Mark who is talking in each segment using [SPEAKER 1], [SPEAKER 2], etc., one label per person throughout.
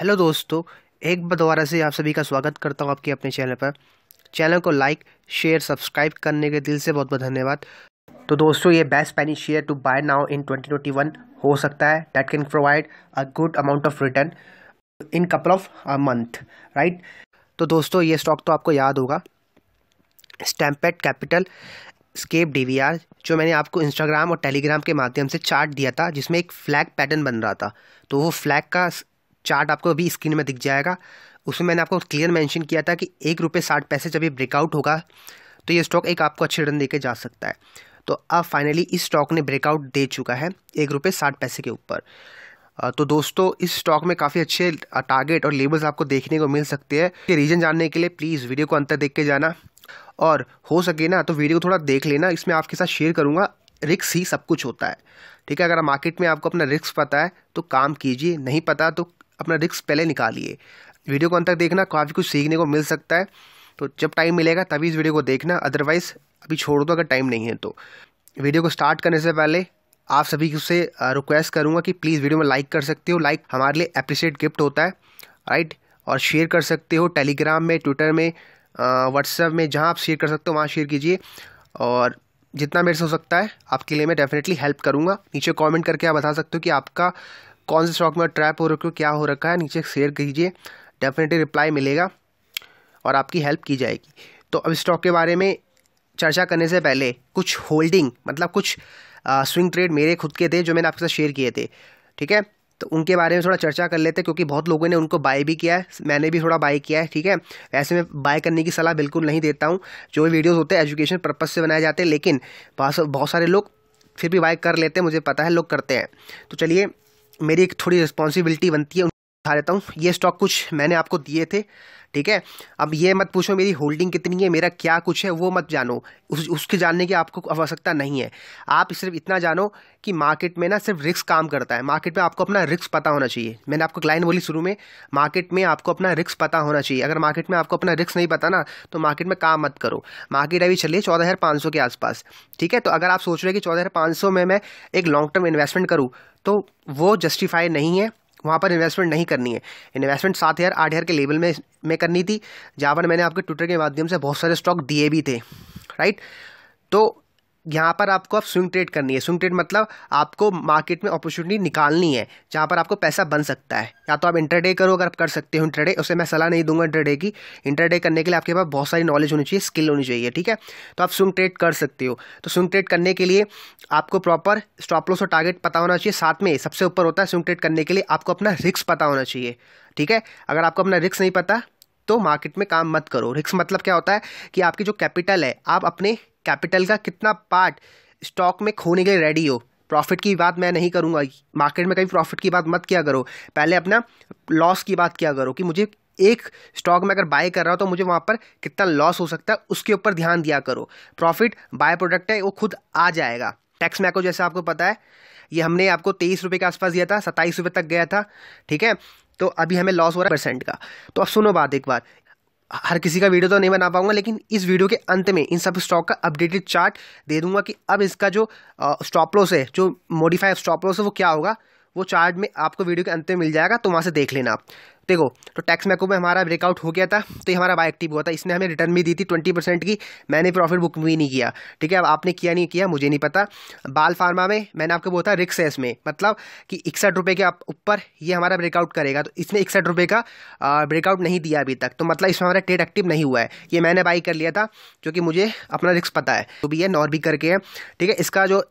[SPEAKER 1] hello दोस्तों एक बार दोबारा से आप सभी का स्वागत करता हूँ आपके अपने चैनल पर चैनल को लाइक शेयर सब्सक्राइब करने के दिल से बहुत बहुत धन्यवाद तो दोस्तों ये best penny share to buy now in 2021 हो सकता है that can provide a good amount of return in couple of a month right तो दोस्तों ये स्टॉक तो आपको याद होगा स्टैम्पेड कैपिटल स्केप डी जो मैंने आपको इंस्टाग्राम और टेलीग्राम के माध्यम से चार्ट दिया था जिसमें एक फ्लैग पैटर्न बन रहा था तो वो फ्लैग का चार्ट आपको अभी स्क्रीन में दिख जाएगा उसमें मैंने आपको क्लियर मेंशन किया था कि एक रुपये साठ पैसे जब ये ब्रेकआउट होगा तो ये स्टॉक एक आपको अच्छे रन दे जा सकता है तो अब फाइनली इस स्टॉक ने ब्रेकआउट दे चुका है एक रुपये साठ पैसे के ऊपर तो दोस्तों इस स्टॉक में काफ़ी अच्छे टारगेट और लेबल्स आपको देखने को मिल सकते हैं रीज़न जानने के लिए प्लीज़ वीडियो को अंतर देख के जाना और हो सके ना तो वीडियो को थोड़ा देख लेना इसमें आपके साथ शेयर करूँगा रिक्स ही सब कुछ होता है ठीक है अगर मार्केट में आपको अपना रिक्स पता है तो काम कीजिए नहीं पता तो अपना रिस्क पहले निकालिए वीडियो को अंत तक देखना काफ़ी कुछ सीखने को मिल सकता है तो जब टाइम मिलेगा तभी इस वीडियो को देखना अदरवाइज़ अभी छोड़ दो अगर टाइम नहीं है तो वीडियो को स्टार्ट करने से पहले आप सभी से रिक्वेस्ट करूँगा कि प्लीज़ वीडियो में लाइक कर सकते हो लाइक हमारे लिए अप्रिशिएट गिफ्ट होता है राइट और शेयर कर सकते हो टेलीग्राम में ट्विटर में व्हाट्सएप में जहाँ आप शेयर कर सकते हो वहाँ शेयर कीजिए और जितना मेरे से हो सकता है आपके लिए मैं डेफिनेटली हेल्प करूँगा नीचे कमेंट करके आप बता सकते हो कि आपका कौन से स्टॉक में ट्रैप हो रखे हो क्या हो रखा है नीचे शेयर कीजिए डेफिनेटली रिप्लाई मिलेगा और आपकी हेल्प की जाएगी तो अब स्टॉक के बारे में चर्चा करने से पहले कुछ होल्डिंग मतलब कुछ आ, स्विंग ट्रेड मेरे खुद के थे जो मैंने आपके साथ शेयर किए थे ठीक है तो उनके बारे में थोड़ा चर्चा कर लेते क्योंकि बहुत लोगों ने उनको बाय भी किया है मैंने भी थोड़ा बाय किया है ठीक है वैसे मैं बाय करने की सलाह बिल्कुल नहीं देता हूँ जो भी वीडियोज़ होते हैं एजुकेशन पर्पज़ से बनाए जाते हैं लेकिन बहुत सारे लोग फिर भी बाय कर लेते हैं मुझे पता है लोग करते हैं तो चलिए मेरी एक थोड़ी रिस्पॉन्सिबिलिटी बनती है दिखा देता हूँ ये स्टॉक कुछ मैंने आपको दिए थे ठीक है अब ये मत पूछो मेरी होल्डिंग कितनी है मेरा क्या कुछ है वो मत जानो उस उसके जानने की आपको आवश्यकता नहीं है आप सिर्फ इतना जानो कि मार्केट में ना सिर्फ रिस्क काम करता है मार्केट में आपको अपना रिस्क पता होना चाहिए मैंने आपको क्लाइन बोली शुरू में मार्केट में आपको अपना रिस्क पता होना चाहिए अगर मार्केट में आपको अपना रिस्क नहीं पता ना तो मार्केट में काम मत करो मार्केट अभी चलिए चौदह हज़ार पाँच सौ के आसपास ठीक है तो अगर आप सोच रहे हैं कि चौदह हज़ार पाँच सौ में मैं एक लॉन्ग टर्म इन्वेस्टमेंट करूँ तो वो जस्टिफाई नहीं है वहाँ पर इन्वेस्टमेंट नहीं करनी है इन्वेस्टमेंट सात हज़ार आठ हज़ार के लेवल में में करनी थी जहाँ पर मैंने आपके ट्विटर के माध्यम से बहुत सारे स्टॉक दिए भी थे राइट तो यहाँ पर आपको अब स्विंग ट्रेड करनी है स्विंग ट्रेड मतलब आपको मार्केट में अपॉर्चुनिटी निकालनी है जहाँ पर आपको पैसा बन सकता है या तो आप इंटरडे करो अगर आप कर सकते हो इंटरडे उसे मैं सलाह नहीं दूंगा इंटरडे की इंटरडे करने के लिए आपके पास बहुत सारी नॉलेज होनी चाहिए स्किल होनी चाहिए ठीक है तो आप स्विंग ट्रेड कर सकते हो तो स्विंग ट्रेड करने के लिए आपको प्रॉपर स्टॉप लॉस और टारगेट पता होना चाहिए साथ में सबसे ऊपर होता है स्विंग ट्रेड करने के लिए आपको अपना रिक्स पता होना चाहिए ठीक है अगर आपको अपना रिक्स नहीं पता तो मार्केट में काम मत करो रिक्स मतलब क्या होता है कि आपकी जो कैपिटल है आप अपने कैपिटल का कितना पार्ट स्टॉक में खोने के लिए रेडी हो प्रॉफिट की बात मैं नहीं करूँगा मार्केट में कभी प्रॉफिट की बात मत किया करो पहले अपना लॉस की बात किया करो कि मुझे एक स्टॉक में अगर बाय कर रहा हूँ तो मुझे वहाँ पर कितना लॉस हो सकता है उसके ऊपर ध्यान दिया करो प्रॉफिट बाय प्रोडक्ट है वो खुद आ जाएगा टैक्स मैको जैसे आपको पता है ये हमने आपको तेईस रुपये के आसपास दिया था सत्ताईस रुपये तक गया था ठीक है तो अभी हमें लॉस हो रहा है परसेंट का तो अब सुनो बात एक बार हर किसी का वीडियो तो नहीं बना पाऊंगा लेकिन इस वीडियो के अंत में इन सब स्टॉक का अपडेटेड चार्ट दे दूंगा कि अब इसका जो स्टॉप लॉस है जो मॉडिफाइड स्टॉप लॉस है वो क्या होगा वो चार्ट में आपको वीडियो के अंत में मिल जाएगा तो वहाँ से देख लेना आप देखो तो टैक्स मैको में हमारा ब्रेकआउट हो गया था तो ये हमारा बाय एक्टिव हुआ था इसने हमें रिटर्न भी दी थी ट्वेंटी परसेंट की मैंने प्रॉफिट बुक भी नहीं किया ठीक है अब आपने किया नहीं किया मुझे नहीं पता बाल फार्मा में मैंने आपको बोला था रिक्स है इसमें मतलब कि इकसठ रुपये के आप ऊपर ये हमारा ब्रेकआउट करेगा तो इसने इकसठ रुपये का ब्रेकआउट नहीं दिया अभी तक तो मतलब इसमें हमारा ट्रेड एक्टिव नहीं हुआ है ये मैंने बाई कर लिया था क्योंकि मुझे अपना रिक्स पता है तो भी है नौ भी करके है ठीक है इसका जो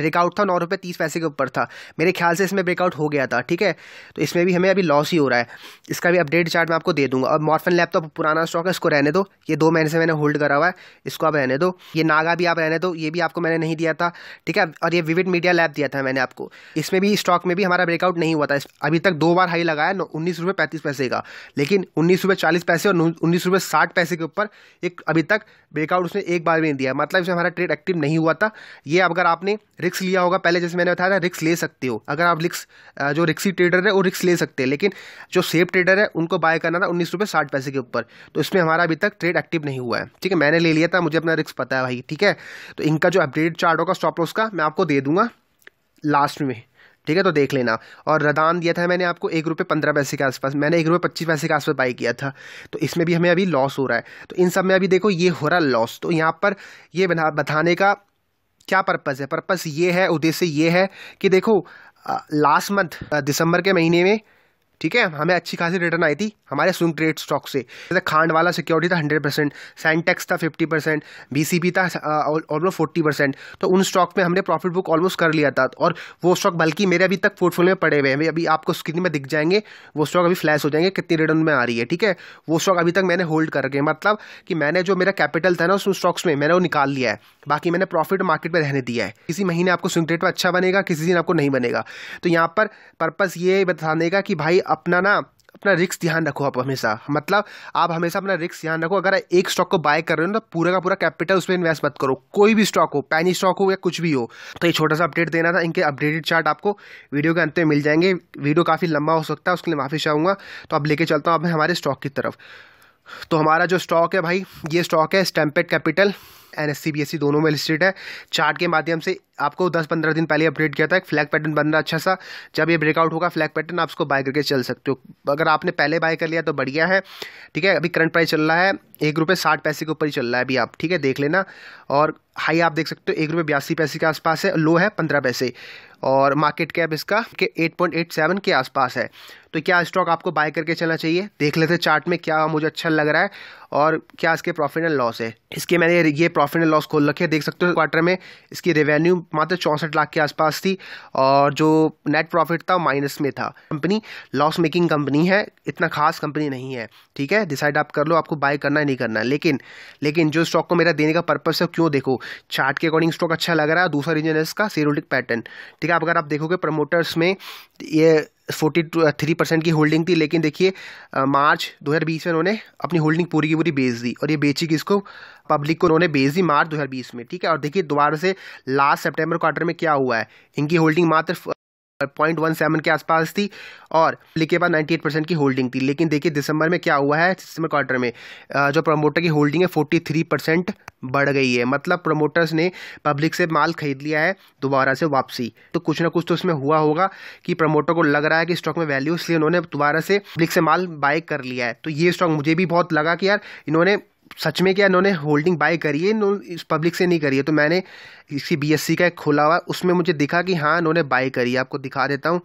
[SPEAKER 1] ब्रेकआउट था नौ रुपये तीस पैसे के ऊपर था मेरे ख्याल से इसमें ब्रेकआउट हो गया था ठीक है तो इसमें भी हमें अभी लॉस ही हो रहा है इसका भी अपडेट चार्ट मैं आपको दे दूंगा और मॉर्फन लैब तो पुराना स्टॉक है इसको रहने दो ये दो महीने से मैंने होल्ड करा हुआ है इसको आप रहने दो ये नागा भी आप रहने दो ये भी आपको मैंने नहीं दिया था ठीक है और ये विविड मीडिया लैब दिया था मैंने आपको इसमें भी स्टॉक में भी हमारा ब्रेकआउट नहीं हुआ था अभी तक दो बार हाई लगाया उन्नीस रुपये पैंतीस पैसे का लेकिन उन्नीस रुपये चालीस पैसे और उन्नीस रुपये साठ पैसे के ऊपर एक अभी तक ब्रेकआउट उसने एक बार भी नहीं दिया मतलब इसमें हमारा ट्रेड एक्टिव नहीं हुआ था ये अगर आपने रिक्स लिया होगा पहले जैसे मैंने बताया था रिक्स ले सकते हो अगर आप रिक्स जो रिक्सी ट्रेडर है वो रिक्स ले सकते हैं लेकिन जो सेफ ट्रेडर है उनको बाय करना था उन्नीस रुपये साठ पैसे के ऊपर तो इसमें हमारा अभी तक ट्रेड एक्टिव नहीं हुआ है ठीक है मैंने ले लिया था मुझे अपना रिस्क पता है भाई ठीक है तो इनका जो अपडेट चार्ट होगा स्टॉप लॉस का मैं आपको दे दूंगा लास्ट में ठीक है तो देख लेना और रदान दिया था मैंने आपको एक रुपये पंद्रह पैसे के आसपास मैंने एक रुपये पच्चीस पैसे के आसपास बाई किया था तो इसमें भी हमें अभी लॉस हो रहा है तो इन सब में अभी देखो ये हो रहा लॉस तो यहाँ पर ये बताने का क्या पर्पज़ है पर्पज़ ये है उद्देश्य ये है कि देखो लास्ट मंथ दिसंबर के महीने में ठीक है हमें अच्छी खासी रिटर्न आई थी हमारे स्विंग ट्रेड स्टॉक से जैसे खांड वाला सिक्योरिटी था हंड्रेड परसेंट सैनटेक्स था फिफ्टी परसेंट बी था ऑलमोस्ट फोर्टी परसेंट तो उन स्टॉक में हमने प्रॉफिट बुक ऑलमोस्ट कर लिया था और वो स्टॉक बल्कि मेरे अभी तक पोर्टफोलियो में पड़े हुए हैं अभी आपको स्क्रीन में दिख जाएंगे वो स्टॉक अभी फ्लैश हो जाएंगे कितनी रिटर्न में आ रही है ठीक है वो स्टॉक अभी तक मैंने होल्ड कर रखे मतलब कि मैंने जो मेरा कैपिटल था ना उस स्टॉक्स में मैंने वो निकाल लिया है बाकी मैंने प्रॉफिट मार्केट में रहने दिया है किसी महीने आपको स्विंग ट्रेड पर अच्छा बनेगा किसी दिन आपको नहीं बनेगा तो यहाँ पर पर्पज़ ये बताने का कि भाई अपना ना अपना रिक्स ध्यान रखो आप हमेशा मतलब आप हमेशा अपना रिक्स ध्यान रखो अगर एक स्टॉक को बाय कर रहे हो ना तो पूरा का पूरा कैपिटल उस पर इन्वेस्ट मत करो कोई भी स्टॉक हो पैनी स्टॉक हो या कुछ भी हो तो ये छोटा सा अपडेट देना था इनके अपडेटेड चार्ट आपको वीडियो के अंत में मिल जाएंगे वीडियो काफ़ी लंबा हो सकता है उसके लिए माफ़ी चाहूँगा तो आप लेके चलता हूँ आप हमारे स्टॉक की तरफ तो हमारा जो स्टॉक है भाई ये स्टॉक है Stampede Capital N S C दोनों में लिस्टेड है चार्ट के माध्यम से आपको 10-15 दिन पहले अपडेट किया था एक फ्लैग पैटर्न बन रहा अच्छा सा जब ये ब्रेकआउट होगा फ्लैग पैटर्न आप उसको बाय करके चल सकते हो अगर आपने पहले बाय कर लिया तो बढ़िया है ठीक है अभी करंट प्राइस चल रहा है एक रुपये साठ पैसे के ऊपर ही चल रहा है अभी आप ठीक है देख लेना और हाई आप देख सकते हो एक रुपये बयासी पैसे के आसपास है लो है पंद्रह पैसे और मार्केट कैप इसका के एट पॉइंट एट सेवन के आसपास है तो क्या स्टॉक आपको बाय करके चलना चाहिए देख लेते चार्ट में क्या मुझे अच्छा लग रहा है और क्या इसके प्रॉफिट एंड लॉस है इसके मैंने ये प्रॉफिट एंड लॉस खोल रखे देख सकते हो क्वार्टर में इसकी रेवेन्यू मात्र चौंसठ लाख के आसपास थी और जो नेट प्रॉफिट था माइनस में था कंपनी लॉस मेकिंग कंपनी है इतना खास कंपनी नहीं है ठीक है डिसाइड आप कर लो आपको बाय करना है नहीं करना है लेकिन लेकिन जो स्टॉक को मेरा देने का पर्पस है क्यों देखो चार्ट के अकॉर्डिंग स्टॉक अच्छा लग रहा है दूसरा रीजन है इसका सीरोटिक पैटर्न ठीक है अगर आप देखोगे प्रमोटर्स में ये फोर्टी टू थ्री परसेंट की होल्डिंग थी लेकिन देखिए मार्च 2020 में उन्होंने अपनी होल्डिंग पूरी की पूरी बेच दी और ये बेची किसको पब्लिक को उन्होंने बेच दी मार्च 2020 में ठीक है और देखिए दोबारा से लास्ट सितंबर क्वार्टर में क्या हुआ है इनकी होल्डिंग मात्र पॉइंट वन सेवन के आसपास थी और लिखे बाद नाइन्टी एट परसेंट की होल्डिंग थी लेकिन देखिए दिसंबर में क्या हुआ है दिसंबर क्वार्टर में जो प्रमोटर की होल्डिंग है फोर्टी थ्री परसेंट बढ़ गई है मतलब प्रमोटर्स ने पब्लिक से माल खरीद लिया है दोबारा से वापसी तो कुछ ना कुछ तो उसमें हुआ होगा कि प्रमोटर को लग रहा है कि स्टॉक में वैल्यू इसलिए उन्होंने दोबारा से पब्लिक से माल बाय कर लिया है तो ये स्टॉक मुझे भी बहुत लगा कि यार इन्होंने सच में क्या इन्होंने होल्डिंग बाय करी है इस पब्लिक से नहीं करी है तो मैंने इसी बीएससी का एक खोला हुआ उसमें मुझे दिखा कि हाँ इन्होंने बाय करी है आपको दिखा देता हूँ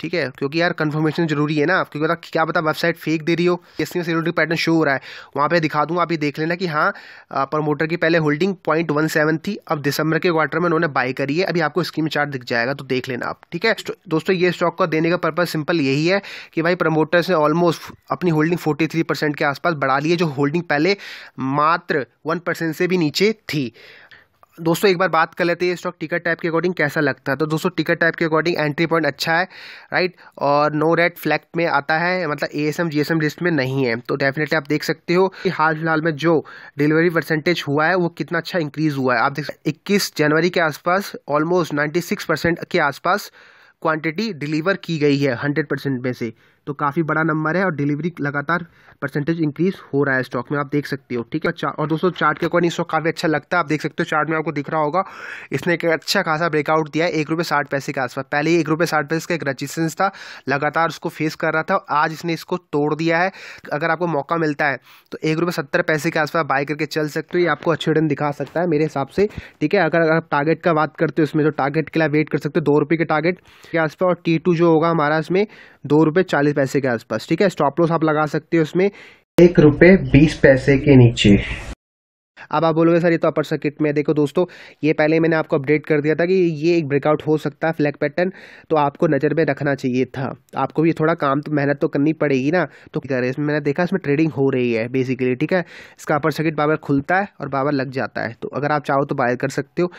[SPEAKER 1] ठीक है क्योंकि यार कंफर्मेशन जरूरी है ना आप क्योंकि क्या पता वेबसाइट फेक दे रही हो जिसमें सिक्योरिटी पैटर्न शो हो रहा है वहाँ पे दिखा दूँ आप ये देख लेना कि हाँ प्रमोटर की पहले होल्डिंग पॉइंट वन सेवन थी अब दिसंबर के क्वार्टर में उन्होंने बाय करी है अभी आपको स्कीम चार्ट दिख जाएगा तो देख लेना आप ठीक है तो दोस्तों ये स्टॉक का देने का पर्पज सिंपल यही है कि भाई प्रमोटर्स ने ऑलमोस्ट अपनी होल्डिंग फोर्टी थ्री परसेंट के आसपास बढ़ा ली है जो होल्डिंग पहले मात्र वन परसेंट से भी नीचे थी दोस्तों एक बार बात कर लेते हैं स्टॉक टिकट टाइप के अकॉर्डिंग कैसा लगता है तो दोस्तों टिकट टाइप के अकॉर्डिंग एंट्री पॉइंट अच्छा है राइट और नो रेड फ्लैग में आता है मतलब A S M G S M list में नहीं है तो डेफिनेटली आप देख सकते हो कि हाल फिलहाल में जो डिलीवरी परसेंटेज हुआ है वो कितना अच्छा इंक्रीज हुआ है आप देख सकते इक्कीस जनवरी के आसपास ऑलमोस्ट नाइन्टी सिक्स परसेंट के आसपास क्वान्टिटी डिलीवर की गई है हंड्रेड परसेंट में से तो काफ़ी बड़ा नंबर है और डिलीवरी लगातार परसेंटेज इंक्रीज हो रहा है स्टॉक में आप देख सकते हो ठीक है और दोस्तों चार्ट के अकॉर्डिंग स्टॉक काफ़ी अच्छा लगता है आप देख सकते हो चार्ट में आपको दिख रहा होगा इसने एक अच्छा खासा ब्रेकआउट दिया है एक रुपये साठ पैसे के आसपास पहले ही एक रुपये साठ पैसे का एक रजिस्टेंस था लगातार उसको फेस कर रहा था आज इसने इसको तोड़ दिया है अगर आपको मौका मिलता है तो एक रुपये सत्तर पैसे के आसपास बाय करके चल सकते हो ये आपको अच्छे रिटर्न दिखा सकता है मेरे हिसाब से ठीक है अगर आप टारगेट का बात करते हो इसमें तो टारगेट के लिए वेट कर सकते हो दो रुपये के टारगेट के आसपास और टी जो होगा हमारा इसमें दो रुपये चालीस पैसे के आसपास ठीक है स्टॉप लॉस आप लगा सकते हो उसमें एक रुपये बीस पैसे के नीचे अब आप बोलोगे सर ये तो अपर सर्किट में देखो दोस्तों ये पहले मैंने आपको अपडेट कर दिया था कि ये एक ब्रेकआउट हो सकता है फ्लैग पैटर्न तो आपको नज़र में रखना चाहिए था आपको भी थोड़ा काम तो मेहनत तो करनी पड़ेगी ना तो क्या करें इसमें मैंने देखा इसमें ट्रेडिंग हो रही है बेसिकली ठीक है इसका अपर सर्किट बाबर खुलता है और बाबर लग जाता है तो अगर आप चाहो तो बाय कर सकते हो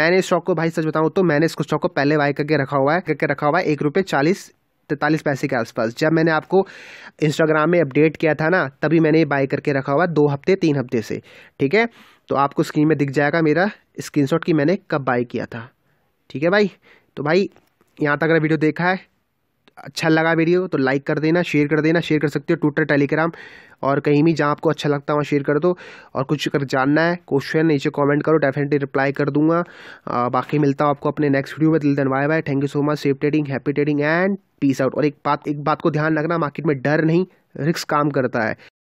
[SPEAKER 1] मैंने स्टॉक को भाई सच बताऊँ तो मैंने इसको स्टॉक को पहले बाय करके रखा हुआ है करके रखा हुआ है एक रुपये चालीस तैंतालीस पैसे के आसपास जब मैंने आपको इंस्टाग्राम में अपडेट किया था ना तभी मैंने ये बाई करके रखा हुआ दो हफ्ते तीन हफ्ते से ठीक है तो आपको स्क्रीन में दिख जाएगा मेरा स्क्रीनशॉट कि मैंने कब बाई किया था ठीक है भाई तो भाई यहाँ तक अगर वीडियो देखा है अच्छा लगा वीडियो तो लाइक कर देना शेयर कर देना शेयर कर सकते हो ट्विटर टेलीग्राम और कहीं भी जहाँ आपको अच्छा लगता है वहाँ शेयर कर दो और कुछ अगर जानना है क्वेश्चन नीचे कमेंट करो डेफिनेटली रिप्लाई कर दूंगा आ, बाकी मिलता हूँ आपको अपने नेक्स्ट वीडियो में दिल धन bye bye thank you so much safe trading happy trading and peace out और एक बात एक बात को ध्यान रखना मार्केट में डर नहीं रिक्स काम करता है